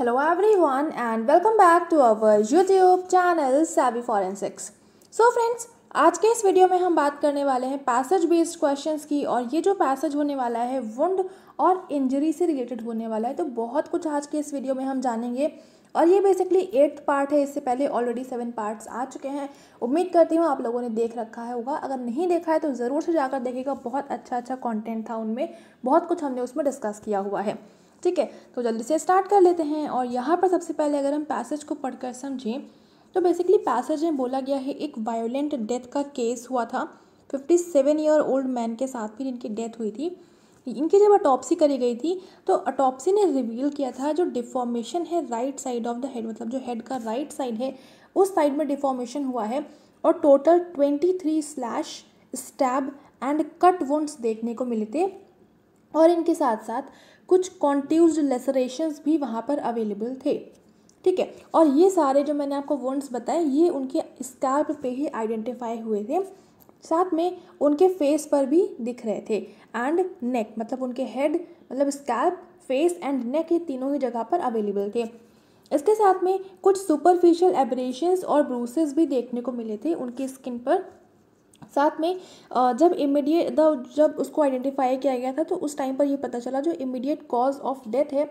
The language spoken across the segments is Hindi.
Hello everyone and welcome back to our YouTube channel Savvy Forensics. So friends, आज के इस वीडियो में हम बात करने वाले हैं पैसेज बेस्ड क्वेश्चंस की और ये जो पैसेज होने वाला है वुंड और इंजरी से रिलेटेड होने वाला है तो बहुत कुछ आज के इस वीडियो में हम जानेंगे और ये बेसिकली एट्थ पार्ट है इससे पहले ऑलरेडी सेवन पार्ट्स आ चुके हैं उम्मीद करती हूँ आप लोगों ने देख रखा है होगा अगर नहीं देखा है तो ज़रूर से जाकर देखेगा बहुत अच्छा अच्छा कॉन्टेंट था उनमें बहुत कुछ हमने उसमें डिस्कस किया हुआ है ठीक है तो जल्दी से स्टार्ट कर लेते हैं और यहाँ पर सबसे पहले अगर हम पैसेज को पढ़कर समझें तो बेसिकली पैसेज में बोला गया है एक वायोलेंट डेथ का केस हुआ था fifty seven year old man के साथ फिर इनकी डेथ हुई थी इनकी जब अटॉप्सी करी गई थी तो अटॉप्सी ने रिवील किया था जो डिफॉर्मेशन है right side of the head मतलब जो हेड का राइट साइड है उस साइड में डिफॉर्मेशन हुआ है और total twenty three slash stab and cut wounds देखने को मिले थे और इनके साथ साथ कुछ कॉन्ट्यूज लेसरेशंस भी वहाँ पर अवेलेबल थे ठीक है और ये सारे जो मैंने आपको वॉन्ट्स बताए ये उनके स्कार्प पे ही आइडेंटिफाई हुए थे साथ में उनके फेस पर भी दिख रहे थे एंड नेक मतलब उनके हेड मतलब स्कैल्प फेस एंड नेक ये तीनों ही जगह पर अवेलेबल थे इसके साथ में कुछ सुपरफिशियल एबरेशंस और ब्रूसेस भी देखने को मिले थे उनकी स्किन पर साथ में जब इमीडिएट जब उसको आइडेंटिफाई किया गया था तो उस टाइम पर यह पता चला जो इमीडिएट कॉज ऑफ डेथ है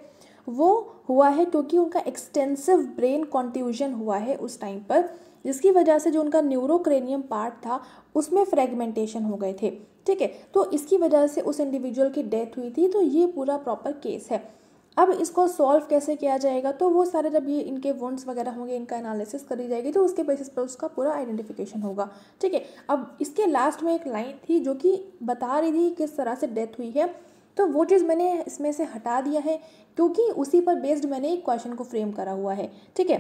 वो हुआ है क्योंकि उनका एक्सटेंसिव ब्रेन कॉन्ट्यूजन हुआ है उस टाइम पर जिसकी वजह से जो उनका न्यूरोक्रेनियम पार्ट था उसमें फ्रेगमेंटेशन हो गए थे ठीक है तो इसकी वजह से उस इंडिविजुअल की डेथ हुई थी तो ये पूरा प्रॉपर केस है अब इसको सॉल्व कैसे किया जाएगा तो वो सारे जब ये इनके वोन्ट्स वगैरह होंगे इनका एनालिसिस करी जाएगी तो उसके बेसिस पर उसका पूरा आइडेंटिफिकेशन होगा ठीक है अब इसके लास्ट में एक लाइन थी जो कि बता रही थी किस तरह से डेथ हुई है तो वो चीज़ मैंने इसमें से हटा दिया है क्योंकि उसी पर बेस्ड मैंने एक क्वेश्चन को फ्रेम करा हुआ है ठीक है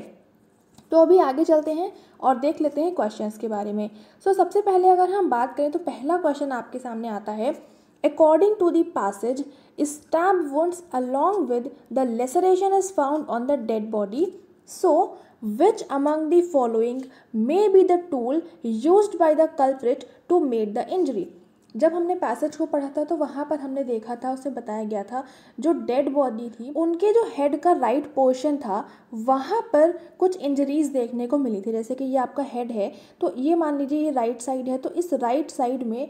तो अभी आगे चलते हैं और देख लेते हैं क्वेश्चंस के बारे में सो so, सबसे पहले अगर हम बात करें तो पहला क्वेश्चन आपके सामने आता है according to the passage stab wounds along with the laceration is found on the dead body. So, which among the following may be the tool used by the culprit to make the injury? जब हमने पैसेज को पढ़ा था तो वहाँ पर हमने देखा था उसे बताया गया था जो डेड बॉडी थी उनके जो हेड का राइट right पोर्शन था वहाँ पर कुछ इंजरीज देखने को मिली थी जैसे कि ये आपका हेड है तो ये मान लीजिए ये राइट right साइड है तो इस राइट right साइड में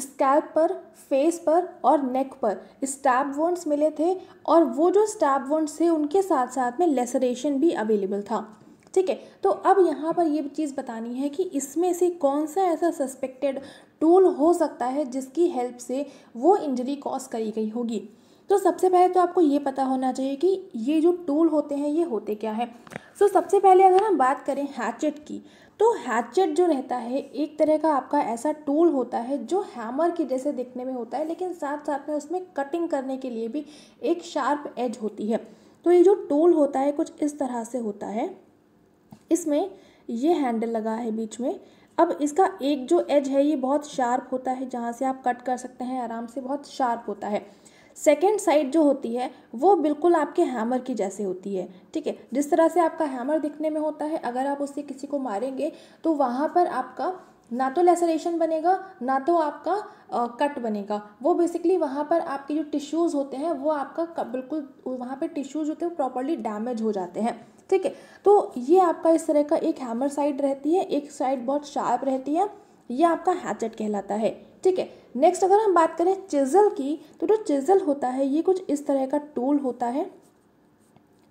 स्कैल्प पर फेस पर और नेक पर स्टैप वॉन्ट्स मिले थे और वो जो स्टैप वॉन्ट्स थे उनके साथ साथ में लेसरेशन भी अवेलेबल था ठीक है तो अब यहाँ पर ये चीज़ बतानी है कि इसमें से कौन सा ऐसा सस्पेक्टेड टूल हो सकता है जिसकी हेल्प से वो इंजरी कॉज करी गई होगी तो सबसे पहले तो आपको ये पता होना चाहिए कि ये जो टूल होते हैं ये होते क्या है सो so, सबसे पहले अगर हम बात करें हैचेट की तो हैचेट जो रहता है एक तरह का आपका ऐसा टूल होता है जो हैमर की जैसे दिखने में होता है लेकिन साथ साथ में उसमें कटिंग करने के लिए भी एक शार्प एज होती है तो ये जो टूल होता है कुछ इस तरह से होता है इसमें ये हैंडल लगा है बीच में अब इसका एक जो एज है ये बहुत शार्प होता है जहाँ से आप कट कर सकते हैं आराम से बहुत शार्प होता है सेकेंड साइड जो होती है वो बिल्कुल आपके हैमर की जैसे होती है ठीक है जिस तरह से आपका हैमर दिखने में होता है अगर आप उससे किसी को मारेंगे तो वहाँ पर आपका ना तो लेसरेशन बनेगा ना तो आपका आ, कट बनेगा वो बेसिकली वहाँ पर आपके जो टिश्यूज़ होते हैं वो आपका बिल्कुल वहाँ पर टिश्यूज़ होते हैं वो प्रॉपरली डैमेज हो जाते हैं ठीक है तो ये आपका इस तरह का एक हैमर साइड रहती है एक साइड बहुत शार्प रहती है यह आपका हैचेट कहलाता है ठीक है नेक्स्ट अगर हम बात करें चिजल की तो जो चिजल होता है ये कुछ इस तरह का टूल होता है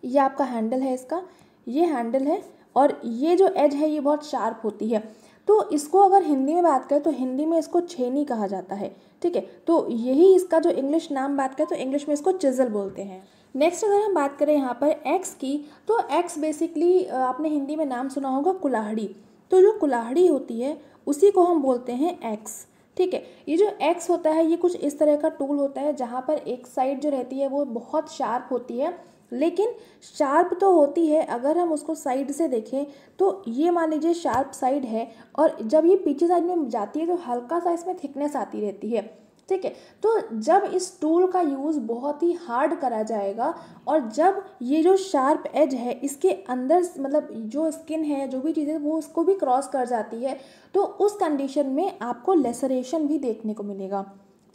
ये आपका हैंडल है इसका ये हैंडल है और ये जो एज है ये बहुत शार्प होती है तो इसको अगर हिंदी में बात करें तो हिंदी में इसको छेनी कहा जाता है ठीक है तो यही इसका जो इंग्लिश नाम बात करें तो इंग्लिश में इसको चिजल बोलते हैं नेक्स्ट अगर हम बात करें यहाँ पर एक्स की तो एक्स बेसिकली आपने हिंदी में नाम सुना होगा कुल्हाड़ी तो जो कुल्हाड़ी होती है उसी को हम बोलते हैं एक्स ठीक है ये जो एक्स होता है ये कुछ इस तरह का टूल होता है जहाँ पर एक साइड जो रहती है वो बहुत शार्प होती है लेकिन शार्प तो होती है अगर हम उसको साइड से देखें तो ये मान लीजिए शार्प साइड है और जब ये पीछे साइड में जाती है तो हल्का सा इसमें थिकनेस आती रहती है ठीक है तो जब इस टूल का यूज़ बहुत ही हार्ड करा जाएगा और जब ये जो शार्प एज है इसके अंदर मतलब जो स्किन है जो भी चीज़ें वो उसको भी क्रॉस कर जाती है तो उस कंडीशन में आपको लेसरेशन भी देखने को मिलेगा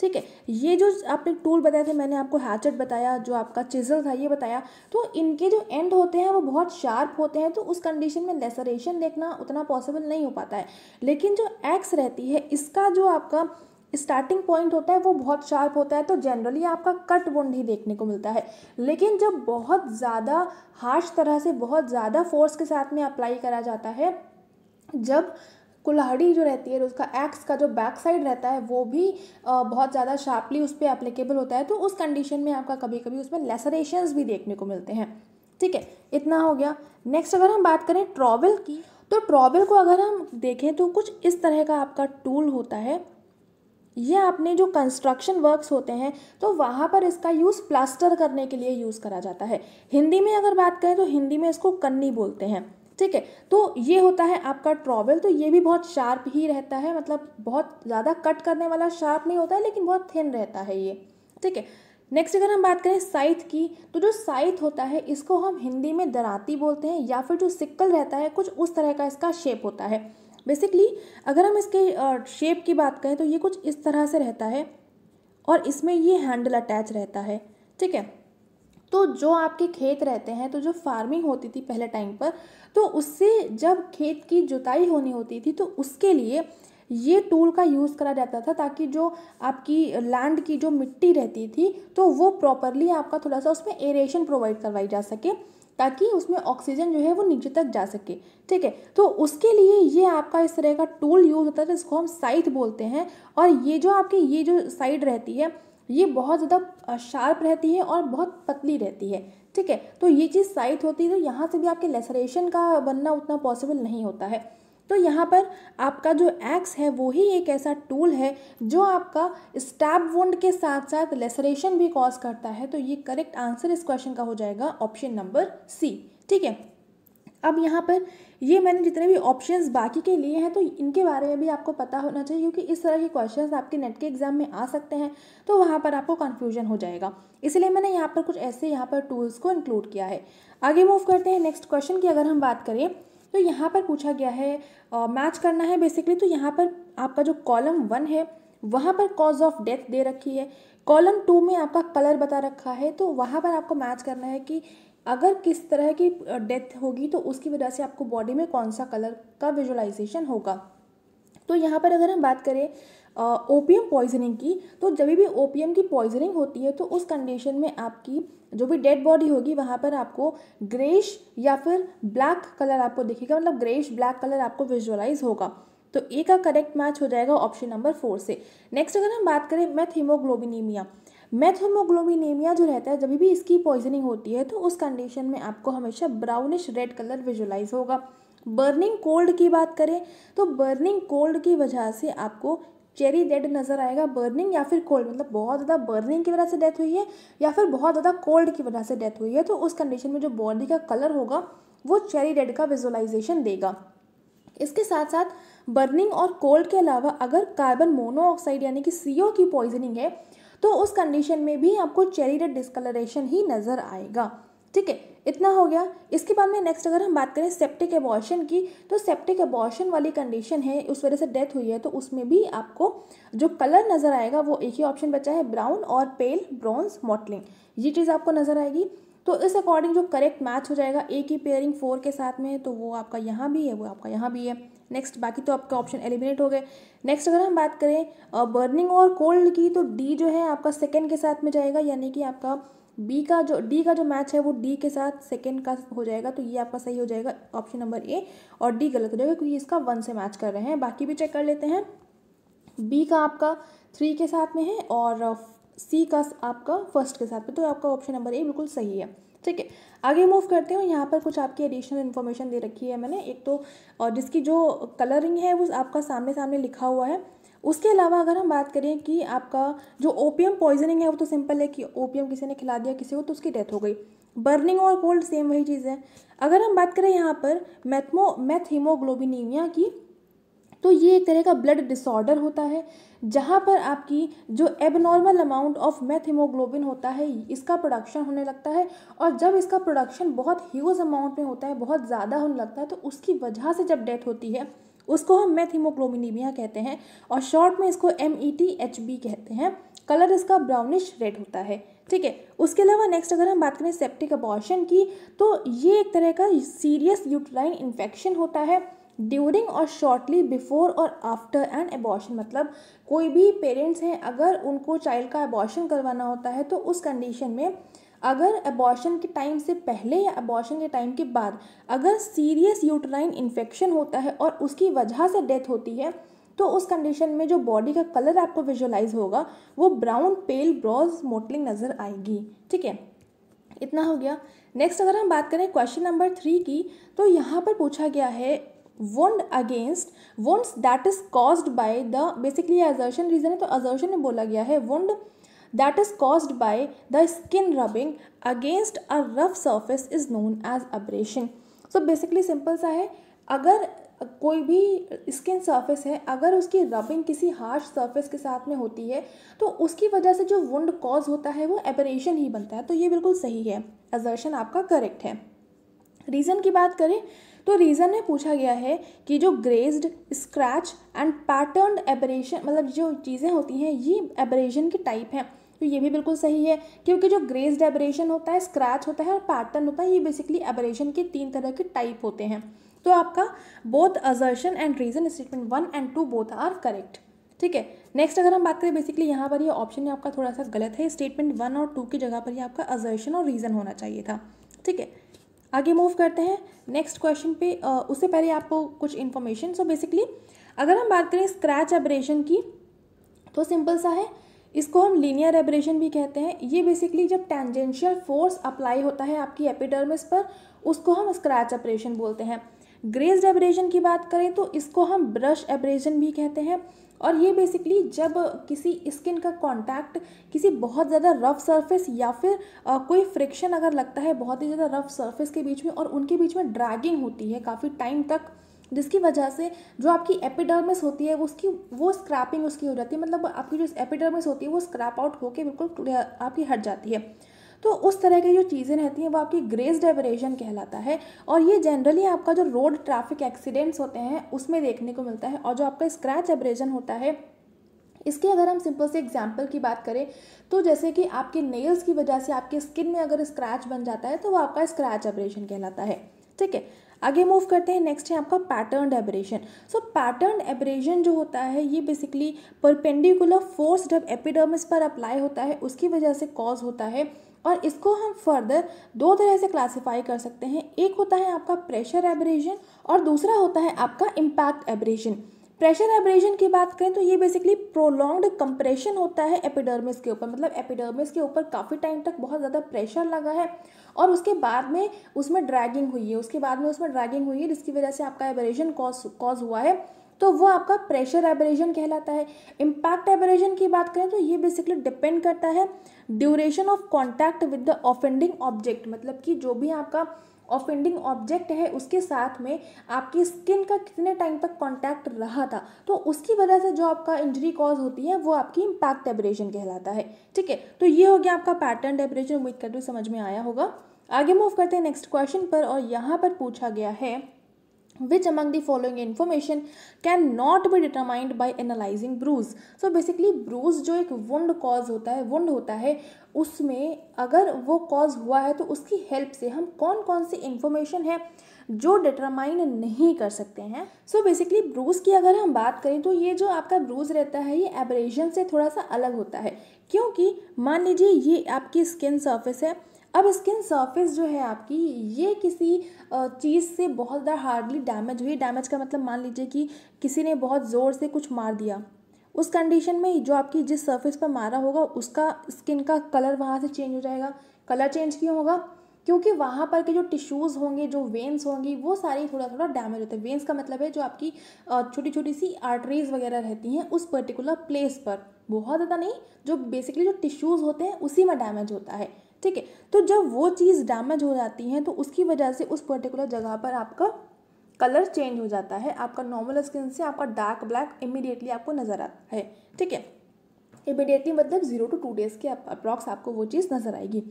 ठीक है ये जो आपने टूल बताए थे मैंने आपको हैचेट बताया जो आपका चिजल था ये बताया तो इनके जो एंड होते हैं वो बहुत शार्प होते हैं तो उस कंडीशन में लेसरेशन देखना उतना पॉसिबल नहीं हो पाता है लेकिन जो एक्स रहती है इसका जो आपका स्टार्टिंग पॉइंट होता है वो बहुत शार्प होता है तो जनरली आपका कट वुंड ही देखने को मिलता है लेकिन जब बहुत ज़्यादा हार्श तरह से बहुत ज़्यादा फोर्स के साथ में अप्लाई करा जाता है जब कुल्हाड़ी जो रहती है उसका एक्स का जो बैक साइड रहता है वो भी बहुत ज़्यादा शार्पली उस पर अप्लीकेबल होता है तो उस कंडीशन में आपका कभी कभी उसमें लेसरेशंस भी देखने को मिलते हैं ठीक है इतना हो गया नेक्स्ट अगर हम बात करें ट्रॉवल की तो ट्रॉवल को अगर हम देखें तो कुछ इस तरह का आपका टूल होता है ये अपने जो कंस्ट्रक्शन वर्क्स होते हैं तो वहाँ पर इसका यूज़ प्लास्टर करने के लिए यूज़ करा जाता है हिंदी में अगर बात करें तो हिंदी में इसको कन्नी बोलते हैं ठीक है तो ये होता है आपका ट्रॉवल तो ये भी बहुत शार्प ही रहता है मतलब बहुत ज़्यादा कट करने वाला शार्प नहीं होता है लेकिन बहुत थिन रहता है ये ठीक है नेक्स्ट अगर हम बात करें साइथ की तो जो साइथ होता है इसको हम हिंदी में दराती बोलते हैं या फिर जो सिक्कल रहता है कुछ उस तरह का इसका शेप होता है बेसिकली अगर हम इसके शेप की बात करें तो ये कुछ इस तरह से रहता है और इसमें ये हैंडल अटैच रहता है ठीक है तो जो आपके खेत रहते हैं तो जो फार्मिंग होती थी पहले टाइम पर तो उससे जब खेत की जुताई होनी होती थी तो उसके लिए ये टूल का यूज़ करा जाता था ताकि जो आपकी लैंड की जो मिट्टी रहती थी तो वो प्रॉपरली आपका थोड़ा सा उसमें एरेशन प्रोवाइड करवाई जा सके ताकि उसमें ऑक्सीजन जो है वो नीचे तक जा सके ठीक है तो उसके लिए ये आपका इस तरह का टूल यूज़ होता है जिसको हम साइथ बोलते हैं और ये जो आपकी ये जो साइड रहती है ये बहुत ज़्यादा शार्प रहती है और बहुत पतली रहती है ठीक है तो ये चीज़ साइथ होती है तो यहाँ से भी आपके लेसरेशन का बनना उतना पॉसिबल नहीं होता है तो यहाँ पर आपका जो एक्स है वो ही एक ऐसा टूल है जो आपका स्टैब वुंड के साथ साथ लेसरेशन भी कॉज करता है तो ये करेक्ट आंसर इस क्वेश्चन का हो जाएगा ऑप्शन नंबर सी ठीक है अब यहाँ पर ये मैंने जितने भी ऑप्शंस बाकी के लिए हैं तो इनके बारे में भी आपको पता होना चाहिए क्योंकि इस तरह के क्वेश्चंस आपके नेट के एग्जाम में आ सकते हैं तो वहाँ पर आपको कन्फ्यूजन हो जाएगा इसलिए मैंने यहाँ पर कुछ ऐसे यहाँ पर टूल्स को इंक्लूड किया है आगे मूव करते हैं नेक्स्ट क्वेश्चन की अगर हम बात करें तो यहाँ पर पूछा गया है मैच करना है बेसिकली तो यहाँ पर आपका जो कॉलम वन है वहाँ पर कॉज ऑफ डेथ दे रखी है कॉलम टू में आपका कलर बता रखा है तो वहाँ पर आपको मैच करना है कि अगर किस तरह की डेथ होगी तो उसकी वजह से आपको बॉडी में कौन सा कलर का विजुलाइजेशन होगा तो यहाँ पर अगर हम बात करें ओपीएम पॉइजनिंग की तो जब भी ओपीएम की पॉइजनिंग होती है तो उस कंडीशन में आपकी जो भी डेड बॉडी होगी वहाँ पर आपको ग्रेश या फिर ब्लैक कलर आपको दिखेगा मतलब ग्रेश ब्लैक कलर आपको विजुअलाइज होगा तो ए का करेक्ट मैच हो जाएगा ऑप्शन नंबर फोर से नेक्स्ट अगर हम बात करें मैथ हीमोग्लोबिनीमिया मैथ हीमोग्लोबिनीमिया जो रहता है जब भी इसकी पॉइजनिंग होती है तो उस कंडीशन में आपको हमेशा ब्राउनिश रेड कलर विजुलाइज़ होगा बर्निंग कोल्ड की बात करें तो बर्निंग कोल्ड की वजह से आपको चेरी डेड नज़र आएगा बर्निंग या फिर कोल्ड मतलब बहुत ज़्यादा बर्निंग की वजह से डेथ हुई है या फिर बहुत ज़्यादा कोल्ड की वजह से डेथ हुई है तो उस कंडीशन में जो बॉडी का कलर होगा वो चेरी डेड का विजुअलाइजेशन देगा इसके साथ साथ बर्निंग और कोल्ड के अलावा अगर कार्बन मोनोऑक्साइड यानी कि सी की पॉइजनिंग है तो उस कंडीशन में भी आपको चेरी रेड डिस्कलरेशन ही नज़र आएगा ठीक है इतना हो गया इसके बाद में नेक्स्ट अगर हम बात करें सेप्टिक एबॉर्शन की तो सेप्टिक एबॉर्शन वाली कंडीशन है उस वजह से डेथ हुई है तो उसमें भी आपको जो कलर नज़र आएगा वो एक ही ऑप्शन बचा है ब्राउन और पेल ब्रॉन्ज मॉटलिंग ये चीज़ आपको नज़र आएगी तो इस अकॉर्डिंग जो करेक्ट मैच हो जाएगा एक ही पेयरिंग फोर के साथ में तो वो आपका यहाँ भी है वो आपका यहाँ भी है नेक्स्ट बाकी तो आपका ऑप्शन एलिमिनेट हो गए नेक्स्ट अगर हम बात करें बर्निंग और कोल्ड की तो डी जो है आपका सेकेंड के साथ में जाएगा यानी कि आपका बी का जो डी का जो मैच है वो डी के साथ सेकेंड का हो जाएगा तो ये आपका सही हो जाएगा ऑप्शन नंबर ए और डी गलत हो जाएगा क्योंकि इसका वन से मैच कर रहे हैं बाकी भी चेक कर लेते हैं बी का आपका थ्री के साथ में है और सी uh, का आपका फर्स्ट के साथ में तो आपका ऑप्शन नंबर ए बिल्कुल सही है ठीक है आगे मूव करते हैं यहाँ पर कुछ आपकी एडिशनल इन्फॉर्मेशन दे रखी है मैंने एक तो और जिसकी जो कलरिंग है वो आपका सामने सामने लिखा हुआ है उसके अलावा अगर हम बात करें कि आपका जो ओपियम पॉइजनिंग है वो तो सिंपल है कि ओपियम किसी ने खिला दिया किसी को तो उसकी डेथ हो गई बर्निंग और कोल्ड सेम वही चीज़ है अगर हम बात करें यहाँ पर मैथमो मैथ हीमोग्लोबिनीमिया की तो ये एक तरह का ब्लड डिसऑर्डर होता है जहाँ पर आपकी जो एबनॉर्मल अमाउंट ऑफ मैथीमोग्लोबिन होता है इसका प्रोडक्शन होने लगता है और जब इसका प्रोडक्शन बहुत ह्यूज अमाउंट में होता है बहुत ज़्यादा होने लगता है तो उसकी वजह से जब डेथ होती है उसको हम मैथीमोग्लोबिनीमिया कहते हैं और शॉर्ट में इसको M E T H B कहते हैं कलर इसका ब्राउनिश रेड होता है ठीक है उसके अलावा नेक्स्ट अगर हम बात करें सेप्टिक अबॉर्शन की तो ये एक तरह का सीरियस यूटराइन इन्फेक्शन होता है ड्यूरिंग और शॉर्टली बिफोर और आफ्टर एन एबॉर्शन मतलब कोई भी पेरेंट्स हैं अगर उनको चाइल्ड का एबॉर्शन करवाना होता है तो उस कंडीशन में अगर अबॉर्शन के टाइम से पहले या अबॉर्शन के टाइम के बाद अगर सीरियस यूटराइन इन्फेक्शन होता है और उसकी वजह से डेथ होती है तो उस कंडीशन में जो बॉडी का कलर आपको विजुलाइज होगा वो ब्राउन पेल ब्रॉज मोटलिंग नज़र आएगी ठीक है इतना हो गया नेक्स्ट अगर हम बात करें क्वेश्चन नंबर थ्री की तो यहाँ पर पूछा गया है wound against wounds that is caused by the basically assertion reason है तो अजर्शन में बोला गया है wound that is caused by the skin rubbing against a rough surface is known as abrasion. सो बेसिकली सिंपल सा है अगर कोई भी स्किन सरफेस है अगर उसकी रबिंग किसी हार्श सरफेस के साथ में होती है तो उसकी वजह से जो वुंड कॉज होता है वो एबरेशन ही बनता है तो ये बिल्कुल सही है एजर्शन आपका करेक्ट है रीज़न की बात करें तो रीज़न में पूछा गया है कि जो grazed scratch and pattern abrasion मतलब जो चीज़ें होती हैं ये एबरेशन के टाइप हैं तो ये भी बिल्कुल सही है क्योंकि जो ग्रेज्ड एबरेशन होता है स्क्रैच होता है और पैटर्न होता है ये बेसिकली एबरेशन के तीन तरह के टाइप होते हैं तो आपका both assertion and reason statement one and two both are correct ठीक है नेक्स्ट अगर हम बात करें बेसिकली यहाँ पर ये यह ऑप्शन आपका थोड़ा सा गलत है स्टेटमेंट वन और टू की जगह पर ही आपका अजर्शन और रीज़न होना चाहिए था ठीक है आगे मूव करते हैं नेक्स्ट क्वेश्चन पे आ, उससे पहले आपको कुछ इन्फॉर्मेशन सो बेसिकली अगर हम बात करें स्क्रैच एब्रेशन की तो सिंपल सा है इसको हम लीनियर एब्रेशन भी कहते हैं ये बेसिकली जब टेंजेंशियल फोर्स अप्लाई होता है आपकी एपिडर्मिस पर उसको हम स्क्रैच ऑपरेशन बोलते हैं ग्रेज एब्रेजन की बात करें तो इसको हम ब्रश एब्रेजन भी कहते हैं और ये बेसिकली जब किसी स्किन का कांटेक्ट किसी बहुत ज़्यादा रफ सरफेस या फिर आ, कोई फ्रिक्शन अगर लगता है बहुत ही ज़्यादा रफ सरफेस के बीच में और उनके बीच में ड्रैगिंग होती है काफ़ी टाइम तक जिसकी वजह से जो आपकी एपिडर्मिस होती है उसकी वो स्क्रैपिंग उसकी हो जाती है मतलब आपकी जो एपिडर्मिस होती है वो स्क्रैप आउट होकर बिल्कुल आपकी हट जाती है तो उस तरह की जो चीज़ें रहती हैं वो आपकी ग्रेस डेबरेशन कहलाता है और ये जनरली आपका जो रोड ट्रैफिक एक्सीडेंट्स होते हैं उसमें देखने को मिलता है और जो आपका स्क्रैच एब्रेजन होता है इसके अगर हम सिंपल से एग्जाम्पल की बात करें तो जैसे कि आपके नेल्स की वजह से आपके स्किन में अगर स्क्रैच बन जाता है तो वो आपका स्क्रैच एब्रेशन कहलाता है ठीक है आगे मूव करते हैं नेक्स्ट है आपका pattern abrasion so pattern abrasion जो होता है ये बेसिकली परपेंडिकुलर फोर्स जब एपिडर्मिस पर अप्लाई होता है उसकी वजह से कॉज होता है और इसको हम फर्दर दो तरह से क्लासीफाई कर सकते हैं एक होता है आपका प्रेशर एब्रेशन और दूसरा होता है आपका इम्पैक्ट एब्रेशन प्रेशर एब्रेशन की बात करें तो ये बेसिकली प्रोलॉन्ग्ड कंप्रेशन होता है एपिडर्मिस के ऊपर मतलब एपिडर्मिस के ऊपर काफ़ी टाइम तक बहुत ज़्यादा प्रेशर लगा है और उसके बाद में उसमें ड्रैगिंग हुई है उसके बाद में उसमें ड्रैगिंग हुई है जिसकी वजह से आपका एब्रेशन कॉज कॉज हुआ है तो वो आपका प्रेशर एबरेजन कहलाता है इम्पैक्ट एबरेजन की बात करें तो ये बेसिकली डिपेंड करता है duration of contact with the offending object मतलब कि जो भी आपका ऑफेंडिंग ऑब्जेक्ट है उसके साथ में आपकी स्किन का कितने टाइम तक कॉन्टैक्ट रहा था तो उसकी वजह से जो आपका इंजरी कॉज होती है वो आपकी इम्पैक्ट एबरेजन कहलाता है ठीक है तो ये हो गया आपका पैटर्न एबरेजन उम्मीद करते समझ में आया होगा आगे मूव करते हैं नेक्स्ट क्वेश्चन पर और यहाँ पर पूछा गया है which among the following information can not be determined by analysing bruise so basically bruise जो एक वुंड कॉज होता है वुंड होता है उसमें अगर वो कॉज हुआ है तो उसकी हेल्प से हम कौन कौन सी इन्फॉर्मेशन है जो डिटरमाइन नहीं कर सकते हैं सो बेसिकली ब्रूज की अगर हम बात करें तो ये जो आपका ब्रूज रहता है ये एबरेजन से थोड़ा सा अलग होता है क्योंकि मान लीजिए ये आपकी स्किन सर्फेस है अब स्किन सरफेस जो है आपकी ये किसी चीज़ से बहुत ज़्यादा हार्डली डैमेज हुई डैमेज का मतलब मान लीजिए कि किसी ने बहुत ज़ोर से कुछ मार दिया उस कंडीशन में जो आपकी जिस सरफेस पर मारा होगा उसका स्किन का कलर वहाँ से चेंज हो जाएगा कलर चेंज क्यों होगा क्योंकि वहाँ पर के जो टिश्यूज़ होंगे जो वेंस होंगी वो सारी थोड़ा थोड़ा डैमेज होते हैं वेंस का मतलब है जो आपकी छोटी छोटी सी आर्टरीज वगैरह रहती हैं उस पर्टिकुलर प्लेस पर बहुत ज़्यादा नहीं जो बेसिकली जो टिश्यूज़ होते हैं उसी में डैमेज होता है ठीक है तो जब वो चीज़ डैमेज हो जाती है तो उसकी वजह से उस पर्टिकुलर जगह पर आपका कलर चेंज हो जाता है आपका नॉर्मल स्किन से आपका डार्क ब्लैक इमिडिएटली आपको नज़र आता है ठीक है इमिडिएटली मतलब जीरो टू टू डेज़ के अप्रॉक्स आपको वो चीज़ नज़र आएगी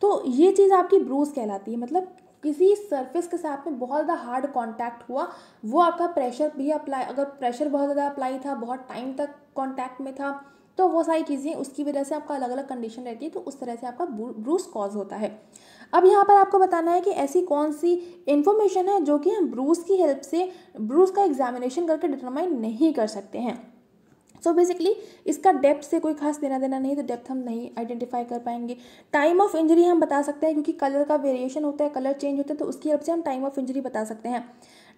तो ये चीज़ आपकी ब्रूज कहलाती है मतलब किसी सरफेस के साथ में बहुत ज़्यादा हार्ड कांटेक्ट हुआ वो आपका प्रेशर भी अप्लाई अगर प्रेशर बहुत ज़्यादा अप्लाई था बहुत टाइम तक कांटेक्ट में था तो वो सारी चीज़ें उसकी वजह से आपका अलग अलग कंडीशन रहती है तो उस तरह से आपका ब्रूस कॉज होता है अब यहाँ पर आपको बताना है कि ऐसी कौन सी इन्फॉर्मेशन है जो कि हम ब्रूस की हेल्प से ब्रूस का एग्जामिनेशन करके डिटरमाइन नहीं कर सकते हैं सो so बेसिकली इसका डेप्थ से कोई खास देना देना नहीं तो डेप्थ हम नहीं आइडेंटिफाई कर पाएंगे टाइम ऑफ इंजरी हम बता सकते हैं क्योंकि कलर का वेरिएशन होता है कलर चेंज होता है तो उसकी हेल्प से हम टाइम ऑफ इंजरी बता सकते हैं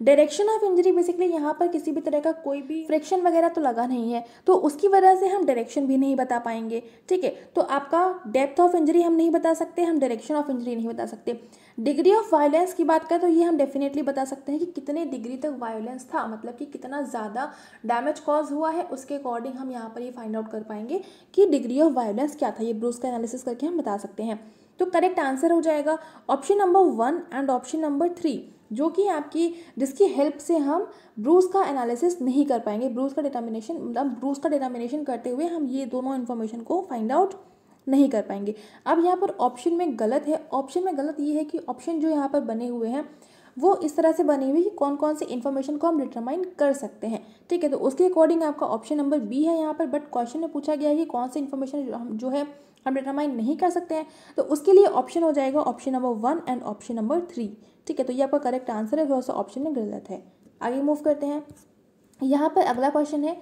डायरेक्शन ऑफ इंजरी बेसिकली यहाँ पर किसी भी तरह का कोई भी फ्रिक्शन वगैरह तो लगा नहीं है तो उसकी वजह से हम डायरेक्शन भी नहीं बता पाएंगे ठीक है तो आपका डेप्थ ऑफ इंजरी हम नहीं बता सकते हम डायरेक्शन ऑफ इंजरी नहीं बता सकते डिग्री ऑफ वायलेंस की बात करें तो ये हम डेफिनेटली बता सकते हैं कि कितने डिग्री तक वायलेंस था मतलब कि कितना ज़्यादा डैमेज कॉज हुआ है उसके अकॉर्डिंग हम यहाँ पर ये फाइंड आउट कर पाएंगे कि डिग्री ऑफ वायलेंस क्या था ये ब्रूस का एनालिसिस करके हम बता सकते हैं तो करेक्ट आंसर हो जाएगा option number one and option number three जो कि आपकी जिसकी हेल्प से हम ब्रूस का एनालिसिस नहीं कर पाएंगे ब्रूस का डिटर्मिनेशन मतलब ब्रूस का डिटर्मिनेशन करते हुए हम ये दोनों इन्फॉर्मेशन को फाइंड आउट नहीं कर पाएंगे अब यहाँ पर ऑप्शन में गलत है ऑप्शन में गलत ये है कि ऑप्शन जो यहाँ पर बने हुए हैं वो इस तरह से बनी हुई कि कौन कौन से इन्फॉर्मेशन को हम डिटरमाइन कर सकते हैं ठीक है तो उसके अकॉर्डिंग आपका ऑप्शन नंबर बी है यहाँ पर बट क्वेश्चन में पूछा गया है कि कौन से इन्फॉर्मेशन हम जो है हम डिटरमाइन नहीं कर सकते हैं तो उसके लिए ऑप्शन हो जाएगा option number one and option number three ठीक है तो ये आपका करेक्ट आंसर है थोड़ा सा ऑप्शन में गलत है आगे मूव करते हैं यहाँ पर अगला क्वेश्चन है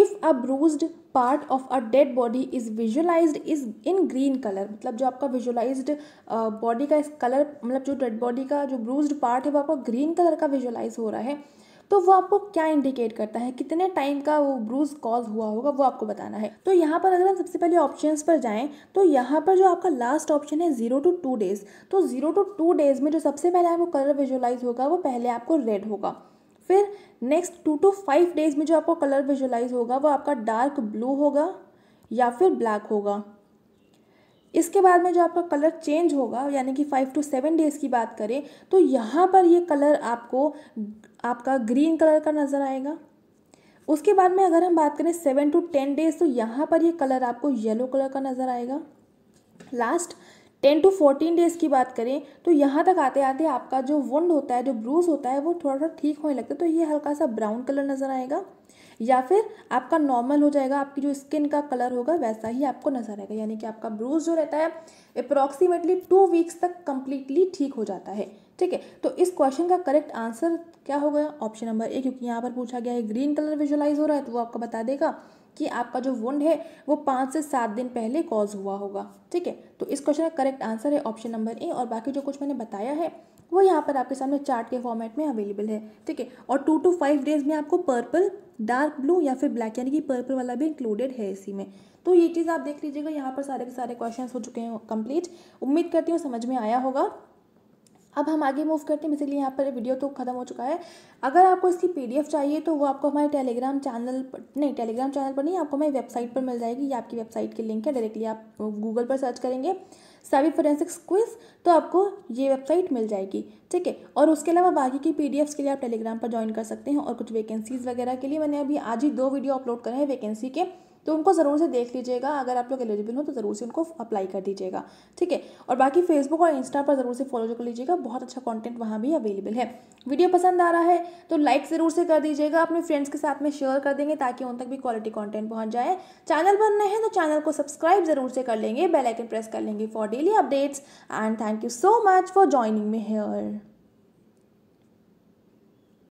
if a bruised part of a dead body is visualised is in green colour मतलब जो आपका विजुअलाइज्ड बॉडी का इस कलर मतलब जो डेड बॉडी का जो ब्रूज्ड पार्ट है वो आपका ग्रीन कलर का विजुअलाइज हो रहा है तो वो आपको क्या इंडिकेट करता है कितने टाइम का वो ब्रूज कॉज हुआ होगा वो आपको बताना है तो यहाँ पर अगर हम सबसे पहले ऑप्शन पर जाएँ तो यहाँ पर जो आपका लास्ट ऑप्शन है जीरो टू टू डेज़ तो जीरो टू टू डेज़ में जो सबसे पहले आपको कलर विजुअलाइज होगा वो पहले आपको रेड होगा फिर next two to five days में जो आपको कलर विजुअलाइज होगा वो आपका डार्क ब्लू होगा या फिर ब्लैक होगा इसके बाद में जो आपका कलर चेंज होगा यानी कि फाइव टू सेवन डेज़ की बात करें तो यहाँ पर ये कलर आपको आपका ग्रीन कलर का नज़र आएगा उसके बाद में अगर हम बात करें सेवन टू टेन डेज तो यहाँ पर ये कलर आपको येलो कलर का नज़र आएगा last ten to fourteen days की बात करें तो यहाँ तक आते आते आपका जो वंड होता है जो ब्रूज होता है वो थोड़ा थोड़ा ठीक होने लगता है तो ये हल्का सा ब्राउन कलर नज़र आएगा या फिर आपका नॉर्मल हो जाएगा आपकी जो स्किन का कलर होगा वैसा ही आपको नज़र आएगा यानी कि आपका ब्रूज जो रहता है अप्रॉक्सीमेटली टू वीक्स तक कम्प्लीटली ठीक हो जाता है ठीक है तो इस क्वेश्चन का करेक्ट आंसर क्या हो गया ऑप्शन नंबर ए क्योंकि यहाँ पर पूछा गया है ग्रीन कलर विजुलाइज हो रहा है तो वो आपको बता देगा कि आपका जो वुंड है वो पाँच से सात दिन पहले कॉज हुआ होगा ठीक है तो इस क्वेश्चन का करेक्ट आंसर है ऑप्शन नंबर ए और बाकी जो कुछ मैंने बताया है वो यहाँ पर आपके सामने चार्ट के फॉर्मेट में अवेलेबल है ठीक है और टू टू फाइव डेज में आपको पर्पल डार्क ब्लू या फिर ब्लैक यानी कि पर्पल वाला भी इंक्लूडेड है इसी में तो ये चीज़ आप देख लीजिएगा यहाँ पर सारे के सारे क्वेश्चन हो चुके हैं कंप्लीट उम्मीद करती हूँ समझ में आया होगा अब हम आगे मूव करते हैं इसीलिए यहाँ पर वीडियो तो खत्म हो चुका है अगर आपको इसकी पीडीएफ चाहिए तो वो आपको हमारे टेलीग्राम चैनल पर नहीं टेलीग्राम चैनल पर नहीं आपको हमारी वेबसाइट पर मिल जाएगी ये आपकी वेबसाइट की लिंक है डायरेक्टली आप गूगल पर सर्च करेंगे सभी फोरेंसिक्स क्विज तो आपको ये वेबसाइट मिल जाएगी ठीक है और उसके अलावा बाकी की पी के लिए आप टेलीग्राम पर ज्वाइन कर सकते हैं और कुछ वैकेंसीज़ वगैरह के लिए मैंने अभी आज ही दो वीडियो अपलोड करे हैं वैकेंसी के तो उनको ज़रूर से देख लीजिएगा अगर आप लोग एलिजिबल हो तो ज़रूर से उनको अप्लाई कर दीजिएगा ठीक है और बाकी फेसबुक और इंस्टा पर ज़रूर से फॉलो कर लीजिएगा बहुत अच्छा कॉन्टेंट वहाँ भी अवेलेबल है वीडियो पसंद आ रहा है तो लाइक ज़रूर से कर दीजिएगा अपने फ्रेंड्स के साथ में शेयर कर देंगे ताकि उन तक भी क्वालिटी कॉन्टेंट पहुँच जाए चैनल पर नए हैं तो चैनल को सब्सक्राइब ज़रूर से कर लेंगे बेलाइकन प्रेस कर लेंगे for daily updates and thank you so much for joining me hair